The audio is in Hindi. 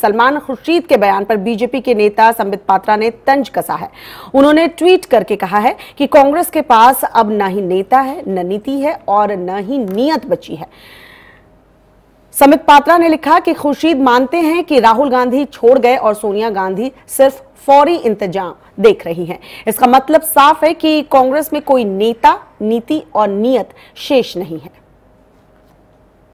सलमान खुर्शीद के बयान पर बीजेपी के नेता संबित पात्रा ने तंज कसा है उन्होंने ट्वीट करके कहा है कि कांग्रेस के पास अब न ही नेता है न नीति है और न ही नियत बची है समित पात्रा ने लिखा कि खुर्शीद मानते हैं कि राहुल गांधी छोड़ गए और सोनिया गांधी सिर्फ फौरी इंतजाम देख रही हैं इसका मतलब साफ है कि कांग्रेस में कोई नेता नीति और नियत शेष नहीं है